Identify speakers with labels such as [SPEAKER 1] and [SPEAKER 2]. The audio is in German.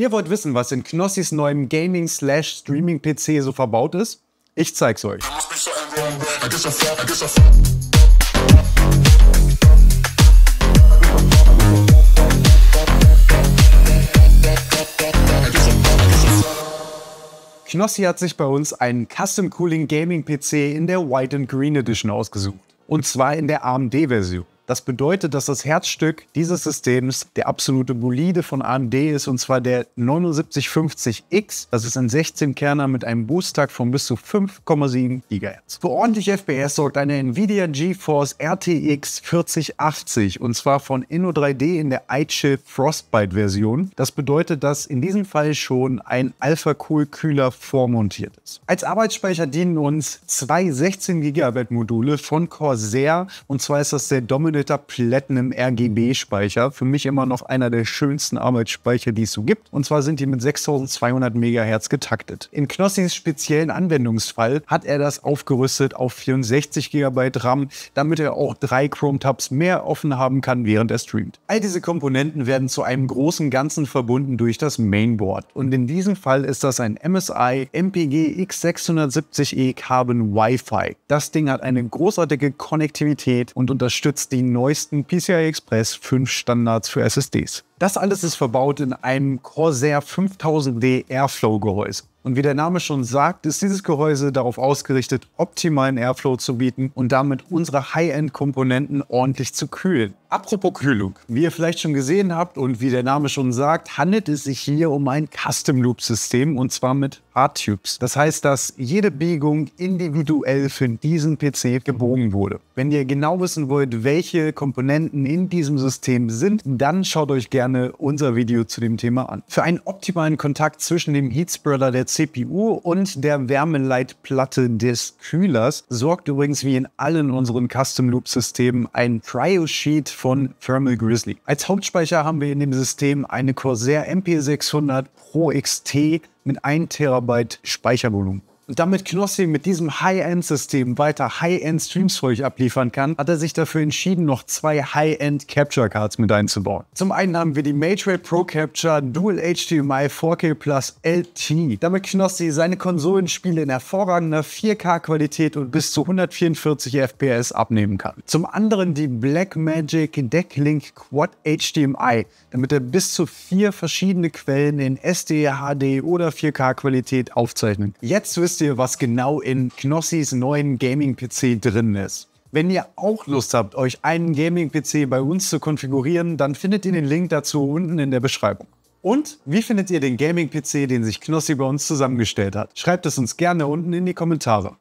[SPEAKER 1] Ihr wollt wissen, was in Knossis neuem Gaming-Slash-Streaming-PC so verbaut ist? Ich zeig's euch. Knossi hat sich bei uns einen Custom Cooling Gaming PC in der White and Green Edition ausgesucht. Und zwar in der AMD-Version. Das bedeutet, dass das Herzstück dieses Systems der absolute Bolide von AMD ist, und zwar der 7950X. Das ist ein 16-Kerner mit einem Boost-Takt von bis zu 5,7 GHz. Für ordentlich FPS sorgt eine Nvidia GeForce RTX 4080, und zwar von Inno3D in der iChip Frostbite-Version. Das bedeutet, dass in diesem Fall schon ein Alpha-Cool-Kühler vormontiert ist. Als Arbeitsspeicher dienen uns zwei 16 GB Module von Corsair, und zwar ist das der Dominant abgerundeter Platinum RGB-Speicher. Für mich immer noch einer der schönsten Arbeitsspeicher, die es so gibt. Und zwar sind die mit 6200 MHz getaktet. In Knossings speziellen Anwendungsfall hat er das aufgerüstet auf 64 GB RAM, damit er auch drei Chrome-Tabs mehr offen haben kann, während er streamt. All diese Komponenten werden zu einem großen Ganzen verbunden durch das Mainboard. Und in diesem Fall ist das ein MSI MPG X670E Carbon Wi-Fi. Das Ding hat eine großartige Konnektivität und unterstützt die neuesten PCI Express 5 Standards für SSDs. Das alles ist verbaut in einem Corsair 5000D Airflow-Gehäuse. Und wie der Name schon sagt, ist dieses Gehäuse darauf ausgerichtet, optimalen Airflow zu bieten und damit unsere High-End-Komponenten ordentlich zu kühlen. Apropos Kühlung. Wie ihr vielleicht schon gesehen habt und wie der Name schon sagt, handelt es sich hier um ein Custom-Loop-System und zwar mit Art-Tubes. Das heißt, dass jede Biegung individuell für diesen PC gebogen wurde. Wenn ihr genau wissen wollt, welche Komponenten in diesem System sind, dann schaut euch gerne unser Video zu dem Thema an. Für einen optimalen Kontakt zwischen dem Heatspreader der CPU und der Wärmeleitplatte des Kühlers sorgt übrigens wie in allen unseren Custom Loop Systemen ein Cryo Sheet von Thermal Grizzly. Als Hauptspeicher haben wir in dem System eine Corsair MP600 Pro XT mit 1 Terabyte Speichervolumen. Und damit Knossi mit diesem High-End-System weiter High-End-Streams für euch abliefern kann, hat er sich dafür entschieden, noch zwei High-End-Capture-Cards mit einzubauen. Zum einen haben wir die Maytrade Pro Capture Dual HDMI 4K Plus LT. Damit Knossi seine Konsolenspiele in hervorragender 4K-Qualität und bis zu 144 FPS abnehmen kann. Zum anderen die Blackmagic Decklink Quad HDMI, damit er bis zu vier verschiedene Quellen in SD, HD oder 4K-Qualität aufzeichnen. Jetzt wisst wisst ihr, was genau in Knossis neuen Gaming-PC drin ist. Wenn ihr auch Lust habt, euch einen Gaming-PC bei uns zu konfigurieren, dann findet ihr den Link dazu unten in der Beschreibung. Und wie findet ihr den Gaming-PC, den sich Knossi bei uns zusammengestellt hat? Schreibt es uns gerne unten in die Kommentare.